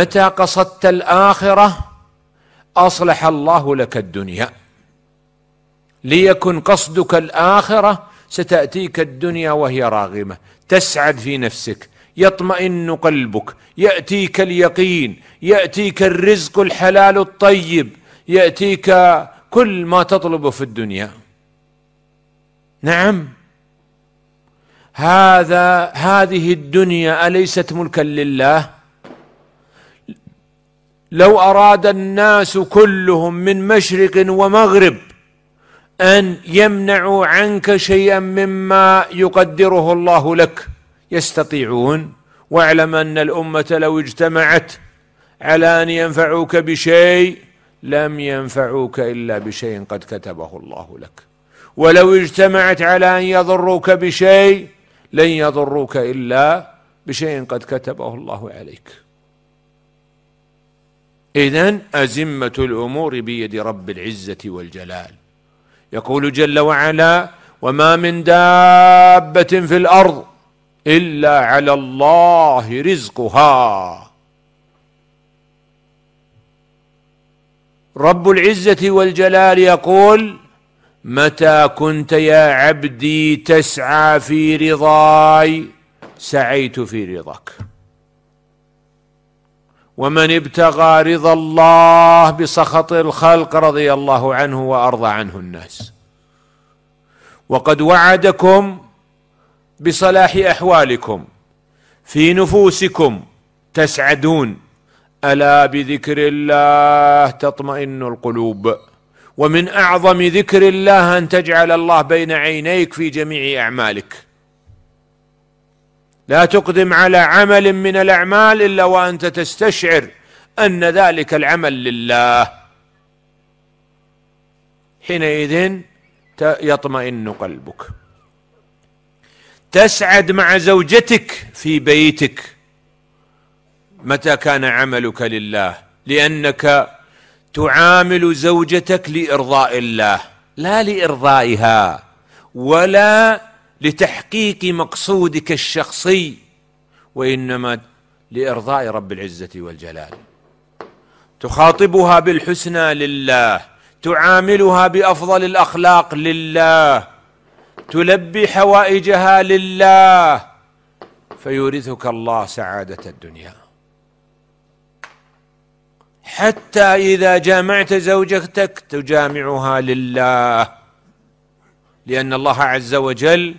متى قصدت الاخره اصلح الله لك الدنيا ليكن قصدك الاخره ستاتيك الدنيا وهي راغمه تسعد في نفسك يطمئن قلبك ياتيك اليقين ياتيك الرزق الحلال الطيب ياتيك كل ما تطلبه في الدنيا نعم هذا هذه الدنيا اليست ملكا لله لو اراد الناس كلهم من مشرق ومغرب ان يمنعوا عنك شيئا مما يقدره الله لك يستطيعون واعلم ان الامه لو اجتمعت على ان ينفعوك بشيء لم ينفعوك الا بشيء قد كتبه الله لك ولو اجتمعت على ان يضروك بشيء لن يضروك الا بشيء قد كتبه الله عليك إذا أزمة الأمور بيد رب العزة والجلال يقول جل وعلا وما من دابة في الأرض إلا على الله رزقها رب العزة والجلال يقول متى كنت يا عبدي تسعى في رضاي سعيت في رضاك ومن ابتغى رضا الله بسخط الخلق رضي الله عنه وارضى عنه الناس وقد وعدكم بصلاح احوالكم في نفوسكم تسعدون الا بذكر الله تطمئن القلوب ومن اعظم ذكر الله ان تجعل الله بين عينيك في جميع اعمالك لا تقدم على عمل من الاعمال الا وانت تستشعر ان ذلك العمل لله حينئذ يطمئن قلبك تسعد مع زوجتك في بيتك متى كان عملك لله لانك تعامل زوجتك لارضاء الله لا لارضائها ولا لتحقيق مقصودك الشخصي وانما لارضاء رب العزه والجلال تخاطبها بالحسنى لله تعاملها بافضل الاخلاق لله تلبي حوائجها لله فيورثك الله سعاده الدنيا حتى اذا جامعت زوجتك تجامعها لله لان الله عز وجل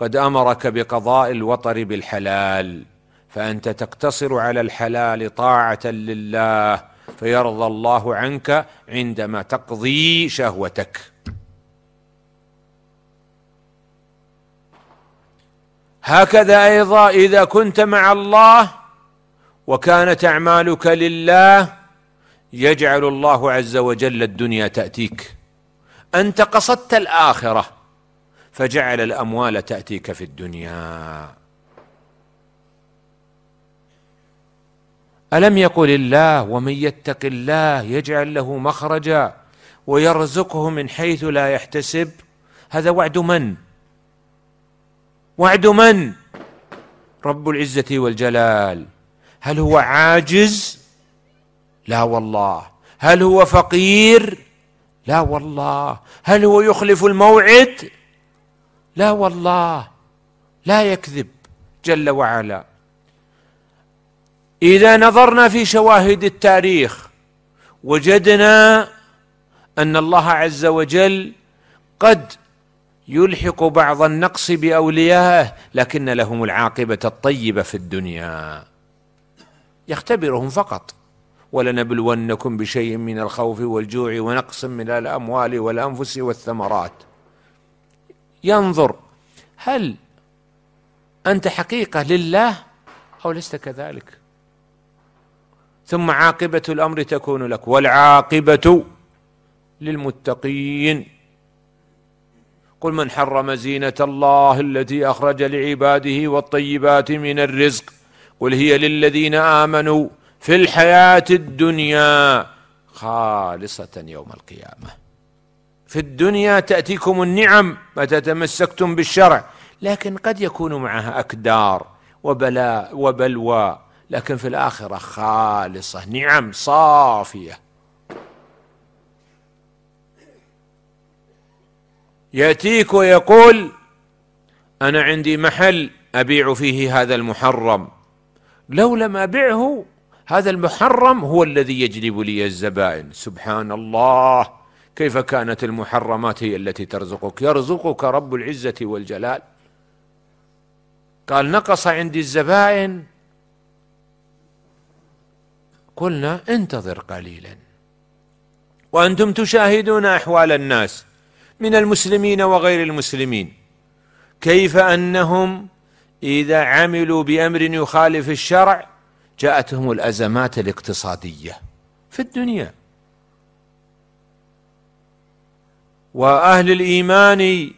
قد امرك بقضاء الوطر بالحلال فانت تقتصر على الحلال طاعه لله فيرضى الله عنك عندما تقضي شهوتك هكذا ايضا اذا كنت مع الله وكانت اعمالك لله يجعل الله عز وجل الدنيا تاتيك انت قصدت الاخره فجعل الاموال تاتيك في الدنيا الم يقل الله ومن يتق الله يجعل له مخرجا ويرزقه من حيث لا يحتسب هذا وعد من وعد من رب العزه والجلال هل هو عاجز لا والله هل هو فقير لا والله هل هو يخلف الموعد لا والله لا يكذب جل وعلا اذا نظرنا في شواهد التاريخ وجدنا ان الله عز وجل قد يلحق بعض النقص باوليائه لكن لهم العاقبه الطيبه في الدنيا يختبرهم فقط ولنبلونكم بشيء من الخوف والجوع ونقص من الاموال والانفس والثمرات ينظر هل انت حقيقه لله او لست كذلك ثم عاقبه الامر تكون لك والعاقبه للمتقين قل من حرم زينه الله التي اخرج لعباده والطيبات من الرزق قل هي للذين امنوا في الحياه الدنيا خالصه يوم القيامه في الدنيا تأتيكم النعم متى تمسكتم بالشرع لكن قد يكون معها أكدار وبلاء وبلوى لكن في الآخرة خالصة نعم صافية يأتيك ويقول أنا عندي محل أبيع فيه هذا المحرم لو لم أبعه هذا المحرم هو الذي يجلب لي الزبائن سبحان الله كيف كانت المحرمات هي التي ترزقك يرزقك رب العزة والجلال قال نقص عندي الزبائن قلنا انتظر قليلا وأنتم تشاهدون أحوال الناس من المسلمين وغير المسلمين كيف أنهم إذا عملوا بأمر يخالف الشرع جاءتهم الأزمات الاقتصادية في الدنيا واهل الايمان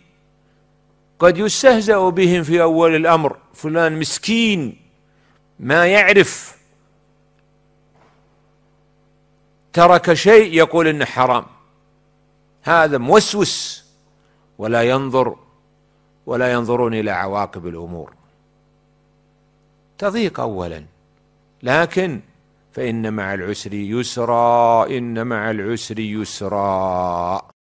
قد يستهزا بهم في اول الامر فلان مسكين ما يعرف ترك شيء يقول انه حرام هذا موسوس ولا ينظر ولا ينظرون الى عواقب الامور تضيق اولا لكن فان مع العسر يسرا ان مع العسر يسرا